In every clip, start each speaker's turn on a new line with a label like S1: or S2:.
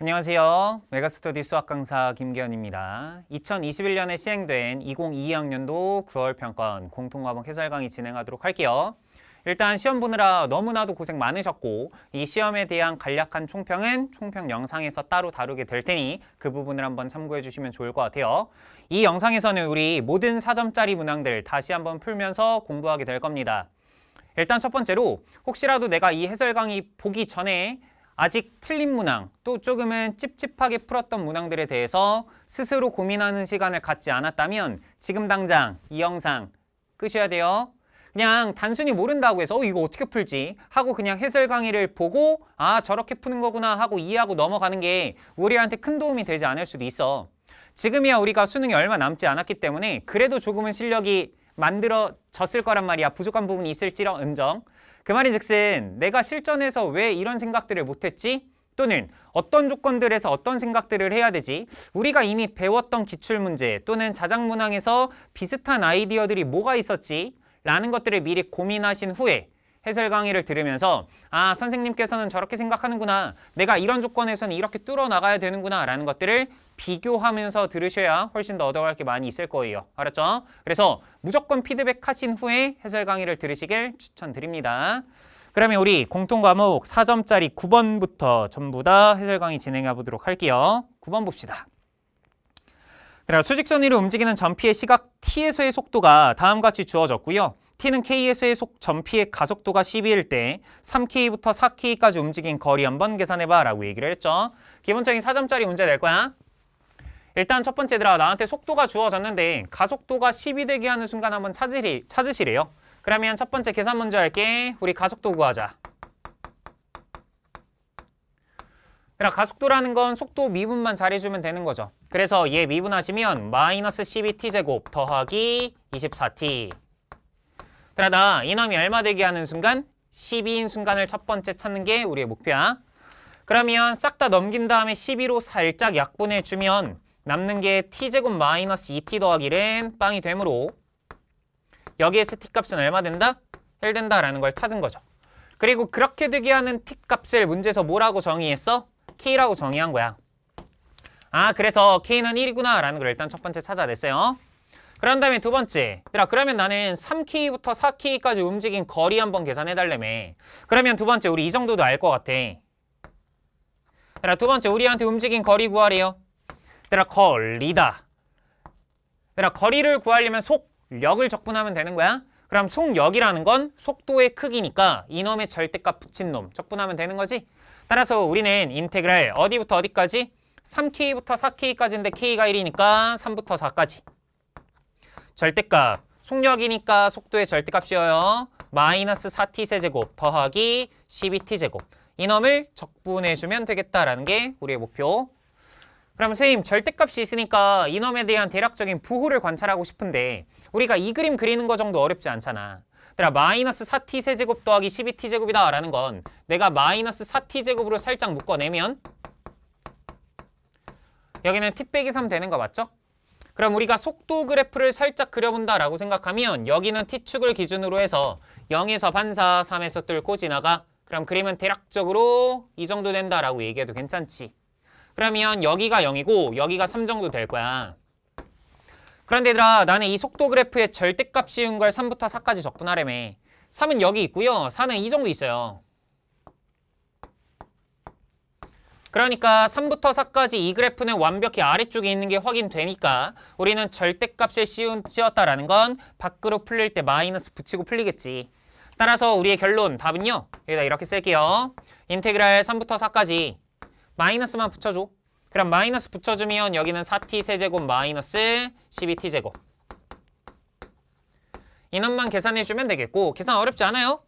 S1: 안녕하세요. 메가스터디 수학 강사 김기현입니다. 2021년에 시행된 2022학년도 9월 평가원 공통과목 해설 강의 진행하도록 할게요. 일단 시험 보느라 너무나도 고생 많으셨고 이 시험에 대한 간략한 총평은 총평 영상에서 따로 다루게 될 테니 그 부분을 한번 참고해 주시면 좋을 것 같아요. 이 영상에서는 우리 모든 4점짜리 문항들 다시 한번 풀면서 공부하게 될 겁니다. 일단 첫 번째로 혹시라도 내가 이 해설 강의 보기 전에 아직 틀린 문항, 또 조금은 찝찝하게 풀었던 문항들에 대해서 스스로 고민하는 시간을 갖지 않았다면 지금 당장 이 영상 끄셔야 돼요. 그냥 단순히 모른다고 해서 어, 이거 어떻게 풀지? 하고 그냥 해설 강의를 보고 아 저렇게 푸는 거구나 하고 이해하고 넘어가는 게 우리한테 큰 도움이 되지 않을 수도 있어. 지금이야 우리가 수능이 얼마 남지 않았기 때문에 그래도 조금은 실력이 만들어졌을 거란 말이야. 부족한 부분이 있을지언정 라그 말인즉슨 내가 실전에서 왜 이런 생각들을 못했지? 또는 어떤 조건들에서 어떤 생각들을 해야 되지? 우리가 이미 배웠던 기출문제 또는 자작문항에서 비슷한 아이디어들이 뭐가 있었지? 라는 것들을 미리 고민하신 후에 해설 강의를 들으면서 아 선생님께서는 저렇게 생각하는구나 내가 이런 조건에서는 이렇게 뚫어 나가야 되는구나 라는 것들을 비교하면서 들으셔야 훨씬 더 얻어갈 게 많이 있을 거예요 알았죠? 그래서 무조건 피드백 하신 후에 해설 강의를 들으시길 추천드립니다 그러면 우리 공통 과목 4점짜리 9번부터 전부 다 해설 강의 진행해 보도록 할게요 9번 봅시다 그럼 수직선 위로 움직이는 전피의 시각 t에서의 속도가 다음같이 과 주어졌고요 t는 k에서의 속 전피의 가속도가 12일 때 3k부터 4k까지 움직인 거리 한번 계산해봐 라고 얘기를 했죠. 기본적인 4점짜리 문제 될 거야. 일단 첫 번째 들아 나한테 속도가 주어졌는데 가속도가 10이 되게 하는 순간 한번 찾으리, 찾으시래요. 그러면 첫 번째 계산 먼저 할게. 우리 가속도 구하자. 그럼 가속도라는 건 속도 미분만 잘해주면 되는 거죠. 그래서 얘 미분하시면 마이너스 12t제곱 더하기 24t 그러다 이놈이 얼마 되게 하는 순간 12인 순간을 첫 번째 찾는 게 우리의 목표야. 그러면 싹 다 넘긴 다음에 12로 살짝 약분해주면 남는 게 t제곱 마이너스 2t 더하기 는 빵이 되므로 여기에서 t값은 얼마 된다? 1 된다라는 걸 찾은 거죠. 그리고 그렇게 되게 하는 t값을 문제에서 뭐라고 정의했어? k라고 정의한 거야. 아 그래서 k는 1이구나 라는 걸 일단 첫 번째 찾아냈어요. 그런 다음에 두 번째 얘들아 그러면 나는 3키부터 4키까지 움직인 거리 한번 계산해달래매 그러면 두 번째 우리 이 정도도 알 것 같아 얘들아 두 번째 우리한테 움직인 거리 구하래요 얘들아 거리다 얘들아 거리를 구하려면 속력을 적분하면 되는 거야 그럼 속력이라는 건 속도의 크기니까 이놈의 절대값 붙인 놈 적분하면 되는 거지 따라서 우리는 인테그랄 어디부터 어디까지 3k부터 4k까지인데 k가 1이니까 3부터 4까지 절대값. 속력이니까 속도의 절대값이어요. 마이너스 4t 세제곱 더하기 12t 제곱. 이놈을 적분해주면 되겠다라는 게 우리의 목표. 그럼 선생님 절대값이 있으니까 이놈에 대한 대략적인 부호를 관찰하고 싶은데 우리가 이 그림 그리는 거 정도 어렵지 않잖아. 그러니까 마이너스 4t 세제곱 더하기 12t 제곱이다 라는 건 내가 마이너스 4t 제곱으로 살짝 묶어내면 여기는 t 빼기 3 되는 거 맞죠? 그럼 우리가 속도 그래프를 살짝 그려본다라고 생각하면 여기는 T축을 기준으로 해서 0에서 반사, 3에서 뚫고 지나가 그럼 그림은 대략적으로 이 정도 된다라고 얘기해도 괜찮지. 그러면 여기가 0이고 여기가 3 정도 될 거야. 그런데 얘들아 나는 이 속도 그래프의 절대값 씌운 걸 3부터 4까지 적분하래매 3은 여기 있고요. 4는 이 정도 있어요. 그러니까 3부터 4까지 이 그래프는 완벽히 아래쪽에 있는 게 확인되니까 우리는 절대값을 씌웠다라는 건 밖으로 풀릴 때 마이너스 붙이고 풀리겠지. 따라서 우리의 결론 답은요. 여기다 이렇게 쓸게요. 인테그랄 3부터 4까지 마이너스만 붙여줘. 그럼 마이너스 붙여주면 여기는 4t 세제곱 마이너스 12t 제곱. 인원만 계산해주면 되겠고 계산 어렵지 않아요?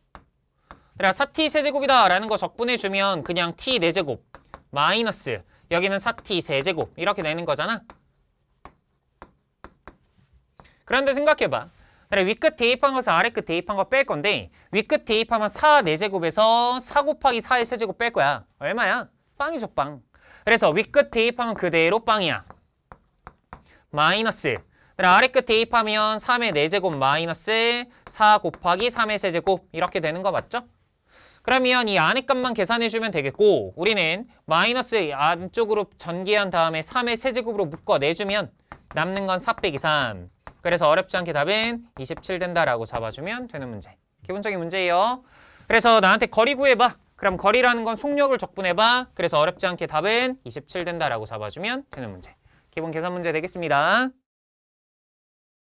S1: 그래 4t 세제곱이다 라는 거 적분해주면 그냥 t 4제곱 마이너스 여기는 4t 세제곱 이렇게 되는 거잖아. 그런데 생각해봐. 그래, 위끝 대입한 것은 아래끝 대입한 거 뺄 건데 위 끝 대입하면 4 4제곱에서 4 곱하기 4의 세제곱 뺄 거야. 얼마야? 빵이죠, 빵. 그래서 위 끝 대입하면 그대로 빵이야. 마이너스 그래, 아래끝 대입하면 3의 4제곱 마이너스 4 곱하기 3의 세제곱 이렇게 되는 거 맞죠? 그러면 이 안의 값만 계산해주면 되겠고 우리는 마이너스 안쪽으로 전개한 다음에 3의 세제곱으로 묶어내주면 남는 건 4 빼기 3. 그래서 어렵지 않게 답은 27 된다라고 잡아주면 되는 문제. 기본적인 문제예요. 그래서 나한테 거리 구해봐. 그럼 거리라는 건 속력을 적분해봐. 그래서 어렵지 않게 답은 27 된다라고 잡아주면 되는 문제. 기본 계산 문제 되겠습니다.